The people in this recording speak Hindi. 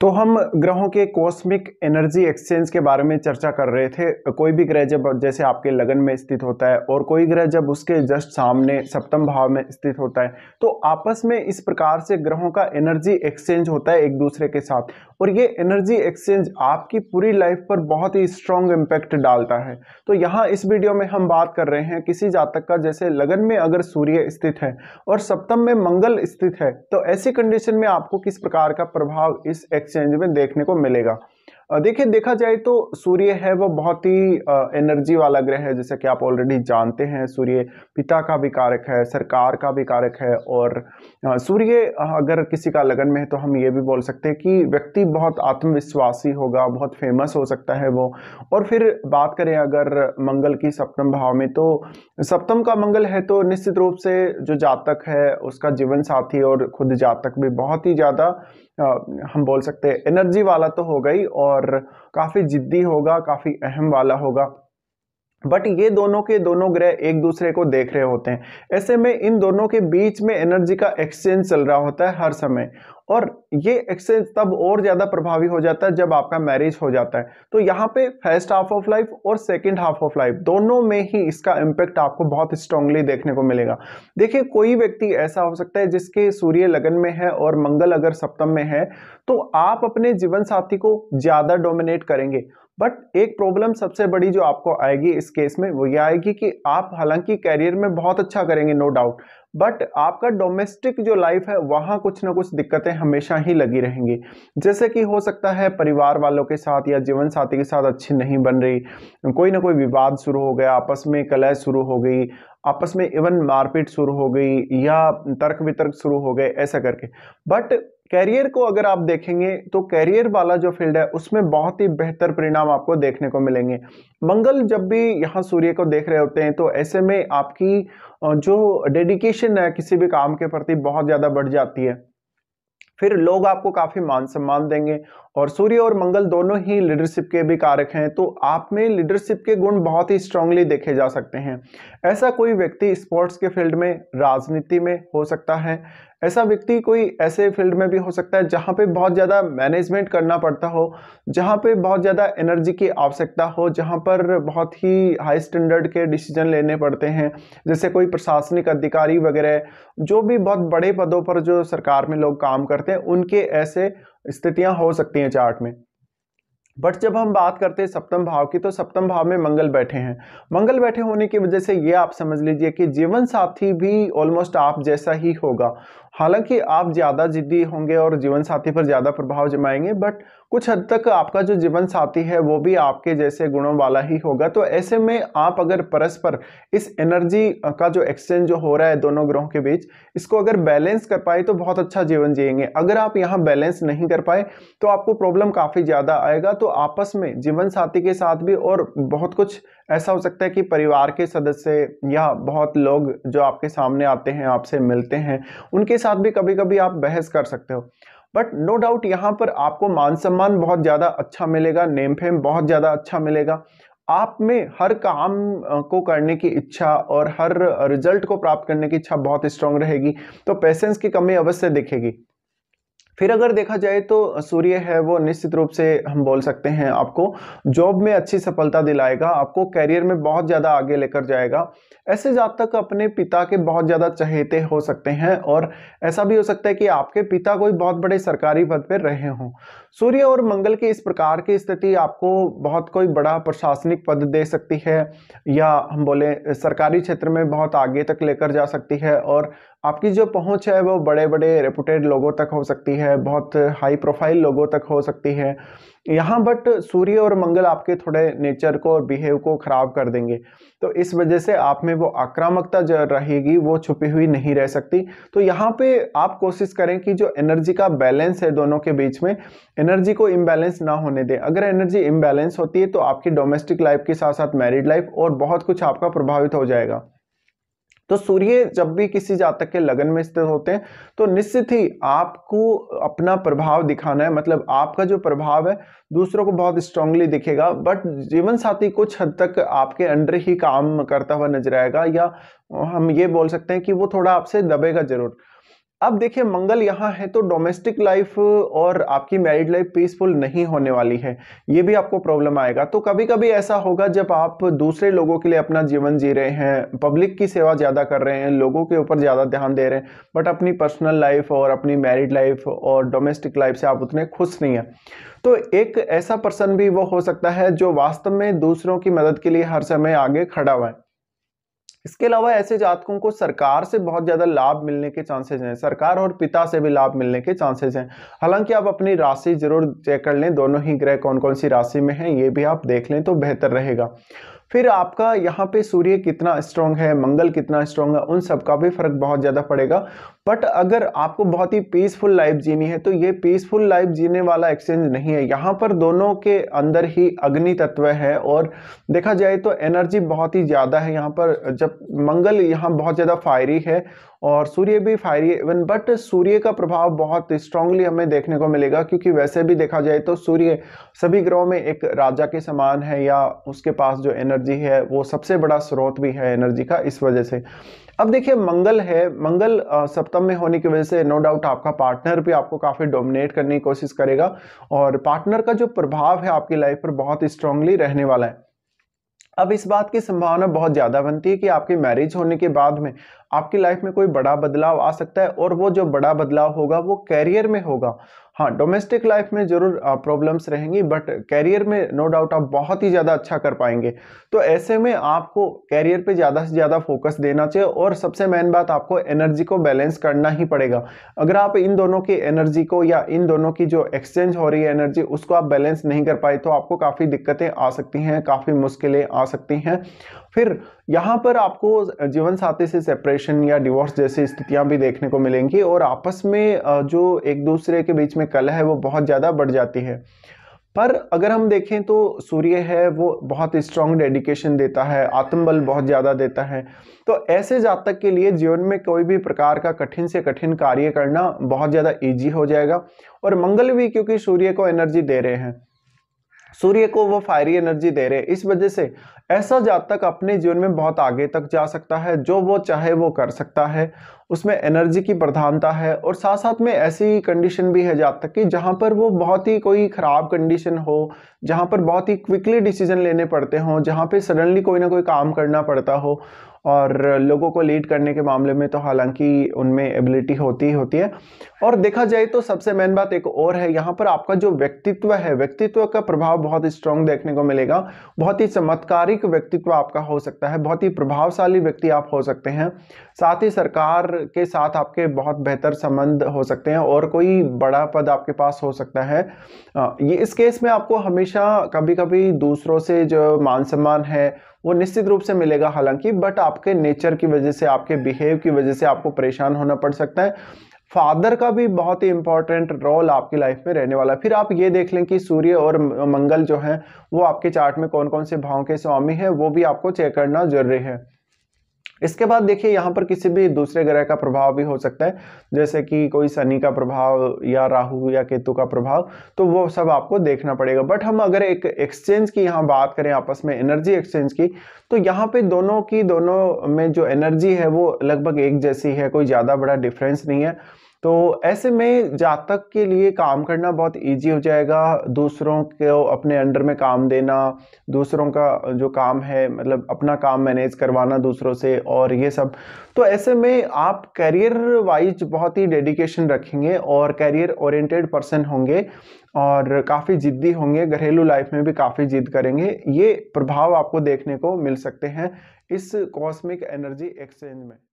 तो हम ग्रहों के कॉस्मिक एनर्जी एक्सचेंज के बारे में चर्चा कर रहे थे कोई भी ग्रह जब जैसे आपके लगन में स्थित होता है और कोई ग्रह जब उसके जस्ट सामने सप्तम भाव में स्थित होता है तो आपस में इस प्रकार से ग्रहों का एनर्जी एक्सचेंज होता है एक दूसरे के साथ और ये एनर्जी एक्सचेंज आपकी पूरी लाइफ पर बहुत ही स्ट्रॉन्ग इम्पैक्ट डालता है तो यहाँ इस वीडियो में हम बात कर रहे हैं किसी जातक का जैसे लगन में अगर सूर्य स्थित है और सप्तम में मंगल स्थित है तो ऐसी कंडीशन में आपको किस प्रकार का प्रभाव इस एक्सचेंज में देखने को मिलेगा देखिए देखा जाए तो सूर्य है वह बहुत ही एनर्जी वाला ग्रह है जैसे कि आप ऑलरेडी जानते हैं सूर्य पिता का भी कारक है सरकार का भी कारक है और सूर्य अगर किसी का लगन में है तो हम ये भी बोल सकते हैं कि व्यक्ति बहुत आत्मविश्वासी होगा बहुत फेमस हो सकता है वो और फिर बात करें अगर मंगल की सप्तम भाव में तो सप्तम का मंगल है तो निश्चित रूप से जो जातक है उसका जीवन साथी और खुद जातक भी बहुत ही ज़्यादा हम बोल सकते हैं एनर्जी वाला तो हो गई और और काफ़ी ज़िद्दी होगा काफ़ी अहम वाला होगा बट ये दोनों के दोनों ग्रह एक दूसरे को देख रहे होते हैं ऐसे में इन दोनों के बीच में एनर्जी का एक्सचेंज चल रहा होता है हर समय और ये एक्सचेंज तब और ज़्यादा प्रभावी हो जाता है जब आपका मैरिज हो जाता है तो यहाँ पे फर्स्ट हाफ ऑफ लाइफ और सेकंड हाफ ऑफ लाइफ दोनों में ही इसका इम्पेक्ट आपको बहुत स्ट्रांगली देखने को मिलेगा देखिए कोई व्यक्ति ऐसा हो सकता है जिसके सूर्य लगन में है और मंगल अगर सप्तम में है तो आप अपने जीवन साथी को ज़्यादा डोमिनेट करेंगे बट एक प्रॉब्लम सबसे बड़ी जो आपको आएगी इस केस में वो ये आएगी कि आप हालांकि कैरियर में बहुत अच्छा करेंगे नो डाउट बट आपका डोमेस्टिक जो लाइफ है वहाँ कुछ ना कुछ दिक्कतें हमेशा ही लगी रहेंगी जैसे कि हो सकता है परिवार वालों के साथ या जीवन साथी के साथ अच्छी नहीं बन रही कोई ना कोई विवाद शुरू हो गया आपस में कलह शुरू हो गई आपस में इवन मारपीट शुरू हो गई या तर्क वितर्क शुरू हो गए ऐसा करके बट कैरियर को अगर आप देखेंगे तो कैरियर वाला जो फील्ड है उसमें बहुत ही बेहतर परिणाम आपको देखने को मिलेंगे मंगल जब भी यहाँ सूर्य को देख रहे होते हैं तो ऐसे में आपकी जो डेडिकेशन है किसी भी काम के प्रति बहुत ज़्यादा बढ़ जाती है फिर लोग आपको काफ़ी मान सम्मान देंगे और सूर्य और मंगल दोनों ही लीडरशिप के भी कारक हैं तो आप में लीडरशिप के गुण बहुत ही स्ट्रांगली देखे जा सकते हैं ऐसा कोई व्यक्ति स्पोर्ट्स के फील्ड में राजनीति में हो सकता है ऐसा व्यक्ति कोई ऐसे फील्ड में भी हो सकता है जहाँ पे बहुत ज़्यादा मैनेजमेंट करना पड़ता हो जहाँ पे बहुत ज़्यादा एनर्जी की आवश्यकता हो जहाँ पर बहुत ही हाई स्टैंडर्ड के डिसीजन लेने पड़ते हैं जैसे कोई प्रशासनिक अधिकारी वगैरह जो भी बहुत बड़े पदों पर जो सरकार में लोग काम करते हैं उनके ऐसे स्थितियां हो सकती हैं चार्ट में बट जब हम बात करते हैं सप्तम भाव की तो सप्तम भाव में मंगल बैठे हैं मंगल बैठे होने की वजह से ये आप समझ लीजिए कि जीवन साथी भी ऑलमोस्ट आप जैसा ही होगा हालांकि आप ज़्यादा जिद्दी होंगे और जीवन साथी पर ज़्यादा प्रभाव जमाएंगे बट कुछ हद तक आपका जो जीवन साथी है वो भी आपके जैसे गुणों वाला ही होगा तो ऐसे में आप अगर परस्पर इस एनर्जी का जो एक्सचेंज जो हो रहा है दोनों ग्रहों के बीच इसको अगर बैलेंस कर पाए तो बहुत अच्छा जीवन जिएंगे अगर आप यहाँ बैलेंस नहीं कर पाए तो आपको प्रॉब्लम काफ़ी ज़्यादा आएगा तो आपस में जीवन साथी के साथ भी और बहुत कुछ ऐसा हो सकता है कि परिवार के सदस्य या बहुत लोग जो आपके सामने आते हैं आपसे मिलते हैं उनके साथ भी कभी कभी आप बहस कर सकते हो बट नो डाउट यहाँ पर आपको मान सम्मान बहुत ज़्यादा अच्छा मिलेगा नेम फेम बहुत ज़्यादा अच्छा मिलेगा आप में हर काम को करने की इच्छा और हर रिजल्ट को प्राप्त करने की इच्छा बहुत स्ट्रांग रहेगी तो पेशेंस की कमी अवश्य दिखेगी फिर अगर देखा जाए तो सूर्य है वो निश्चित रूप से हम बोल सकते हैं आपको जॉब में अच्छी सफलता दिलाएगा आपको कैरियर में बहुत ज़्यादा आगे लेकर जाएगा ऐसे जातक अपने पिता के बहुत ज़्यादा चहेते हो सकते हैं और ऐसा भी हो सकता है कि आपके पिता कोई बहुत बड़े सरकारी पद पर रहे हों सूर्य और मंगल के इस प्रकार की स्थिति आपको बहुत कोई बड़ा प्रशासनिक पद दे सकती है या हम बोले सरकारी क्षेत्र में बहुत आगे तक लेकर जा सकती है और आपकी जो पहुंच है वो बड़े बड़े रेपुटेड लोगों तक हो सकती है बहुत हाई प्रोफाइल लोगों तक हो सकती है यहाँ बट सूर्य और मंगल आपके थोड़े नेचर को और बिहेव को ख़राब कर देंगे तो इस वजह से आप में वो आक्रामकता जो रहेगी वो छुपी हुई नहीं रह सकती तो यहाँ पे आप कोशिश करें कि जो एनर्जी का बैलेंस है दोनों के बीच में एनर्जी को इम्बैलेंस ना होने दें अगर एनर्जी इम्बैलेंस होती है तो आपकी डोमेस्टिक लाइफ के साथ साथ मैरिड लाइफ और बहुत कुछ आपका प्रभावित हो जाएगा तो सूर्य जब भी किसी जातक के लगन में स्थित होते हैं तो निश्चित ही आपको अपना प्रभाव दिखाना है मतलब आपका जो प्रभाव है दूसरों को बहुत स्ट्रांगली दिखेगा बट जीवन साथी कुछ हद तक आपके अंडर ही काम करता हुआ नजर आएगा या हम ये बोल सकते हैं कि वो थोड़ा आपसे दबेगा जरूर अब देखिए मंगल यहाँ है तो डोमेस्टिक लाइफ और आपकी मैरिड लाइफ पीसफुल नहीं होने वाली है ये भी आपको प्रॉब्लम आएगा तो कभी कभी ऐसा होगा जब आप दूसरे लोगों के लिए अपना जीवन जी रहे हैं पब्लिक की सेवा ज़्यादा कर रहे हैं लोगों के ऊपर ज़्यादा ध्यान दे रहे हैं बट अपनी पर्सनल लाइफ और अपनी मैरिड लाइफ और डोमेस्टिक लाइफ से आप उतने खुश नहीं हैं तो एक ऐसा पर्सन भी वो हो सकता है जो वास्तव में दूसरों की मदद के लिए हर समय आगे खड़ा हुआ है इसके अलावा ऐसे जातकों को सरकार से बहुत ज़्यादा लाभ मिलने के चांसेज हैं सरकार और पिता से भी लाभ मिलने के चांसेस हैं हालांकि आप अपनी राशि जरूर चेक कर लें दोनों ही ग्रह कौन कौन सी राशि में हैं ये भी आप देख लें तो बेहतर रहेगा फिर आपका यहाँ पे सूर्य कितना स्ट्रांग है मंगल कितना स्ट्रांग है उन सब का भी फर्क बहुत ज़्यादा पड़ेगा बट अगर आपको बहुत ही पीसफुल लाइफ जीनी है तो ये पीसफुल लाइफ जीने वाला एक्सचेंज नहीं है यहाँ पर दोनों के अंदर ही अग्नि तत्व है और देखा जाए तो एनर्जी बहुत ही ज़्यादा है यहाँ पर जब मंगल यहाँ बहुत ज़्यादा फायरी है और सूर्य भी फायरी इवन बट सूर्य का प्रभाव बहुत स्ट्रांगली हमें देखने को मिलेगा क्योंकि वैसे भी देखा जाए तो सूर्य सभी ग्रहों में एक राजा के समान है या उसके पास जो एनर्जी है वो सबसे बड़ा स्रोत भी है एनर्जी का इस वजह से अब देखिए मंगल है मंगल सप्तम में होने की वजह से नो डाउट आपका पार्टनर भी आपको काफ़ी डोमिनेट करने की कोशिश करेगा और पार्टनर का जो प्रभाव है आपकी लाइफ पर बहुत स्ट्रांगली रहने वाला है अब इस बात की संभावना बहुत ज़्यादा बनती है कि आपकी मैरिज होने के बाद में आपकी लाइफ में कोई बड़ा बदलाव आ सकता है और वो जो बड़ा बदलाव होगा वो कैरियर में होगा हाँ डोमेस्टिक लाइफ में ज़रूर प्रॉब्लम्स रहेंगी बट कैरियर में नो डाउट आप बहुत ही ज़्यादा अच्छा कर पाएंगे तो ऐसे में आपको कैरियर पे ज़्यादा से ज़्यादा फोकस देना चाहिए और सबसे मेन बात आपको एनर्जी को बैलेंस करना ही पड़ेगा अगर आप इन दोनों की एनर्जी को या इन दोनों की जो एक्सचेंज हो रही है एनर्जी उसको आप बैलेंस नहीं कर पाए तो आपको काफ़ी दिक्कतें आ सकती हैं काफ़ी मुश्किलें आ सकती हैं फिर यहाँ पर आपको जीवन साथी से सेपरेशन या डिवोर्स जैसी स्थितियाँ भी देखने को मिलेंगी और आपस में जो एक दूसरे के बीच में कला है वो बहुत ज़्यादा बढ़ जाती है पर अगर हम देखें तो सूर्य है वो बहुत स्ट्रांग डेडिकेशन देता है आत्मबल बहुत ज़्यादा देता है तो ऐसे जातक के लिए जीवन में कोई भी प्रकार का कठिन से कठिन कार्य करना बहुत ज़्यादा ईजी हो जाएगा और मंगल भी क्योंकि सूर्य को एनर्जी दे रहे हैं सूर्य को वो फायरी एनर्जी दे रहे इस वजह से ऐसा जातक अपने जीवन में बहुत आगे तक जा सकता है जो वो चाहे वो कर सकता है उसमें एनर्जी की प्रधानता है और साथ साथ में ऐसी कंडीशन भी है जातक की जहाँ पर वो बहुत ही कोई ख़राब कंडीशन हो जहाँ पर बहुत ही क्विकली डिसीजन लेने पड़ते हों जहाँ पर सडनली कोई ना कोई काम करना पड़ता हो और लोगों को लीड करने के मामले में तो हालांकि उनमें एबिलिटी होती ही होती है और देखा जाए तो सबसे मेन बात एक और है यहाँ पर आपका जो व्यक्तित्व है व्यक्तित्व का प्रभाव बहुत ही स्ट्रांग देखने को मिलेगा बहुत ही चमत्कारिक व्यक्तित्व आपका हो सकता है बहुत ही प्रभावशाली व्यक्ति आप हो सकते हैं साथ ही सरकार के साथ आपके बहुत बेहतर संबंध हो सकते हैं और कोई बड़ा पद आपके पास हो सकता है ये इस केस में आपको हमेशा कभी कभी दूसरों से जो मान सम्मान है वो निश्चित रूप से मिलेगा हालांकि बट आपके नेचर की वजह से आपके बिहेव की वजह से आपको परेशान होना पड़ सकता है फादर का भी बहुत ही इंपॉर्टेंट रोल आपकी लाइफ में रहने वाला है फिर आप ये देख लें कि सूर्य और मंगल जो है वो आपके चार्ट में कौन कौन से भावों के स्वामी है वो भी आपको चेक करना जरूरी है इसके बाद देखिए यहाँ पर किसी भी दूसरे ग्रह का प्रभाव भी हो सकता है जैसे कि कोई शनि का प्रभाव या राहु या केतु का प्रभाव तो वो सब आपको देखना पड़ेगा बट हम अगर एक एक्सचेंज की यहाँ बात करें आपस में एनर्जी एक्सचेंज की तो यहाँ पे दोनों की दोनों में जो एनर्जी है वो लगभग एक जैसी है कोई ज़्यादा बड़ा डिफरेंस नहीं है तो ऐसे में जातक के लिए काम करना बहुत इजी हो जाएगा दूसरों को अपने अंडर में काम देना दूसरों का जो काम है मतलब अपना काम मैनेज करवाना दूसरों से और ये सब तो ऐसे में आप करियर वाइज बहुत ही डेडिकेशन रखेंगे और करियर ओरिएंटेड पर्सन होंगे और काफ़ी ज़िद्दी होंगे घरेलू लाइफ में भी काफ़ी जिद करेंगे ये प्रभाव आपको देखने को मिल सकते हैं इस कॉस्मिक एनर्जी एक्सचेंज में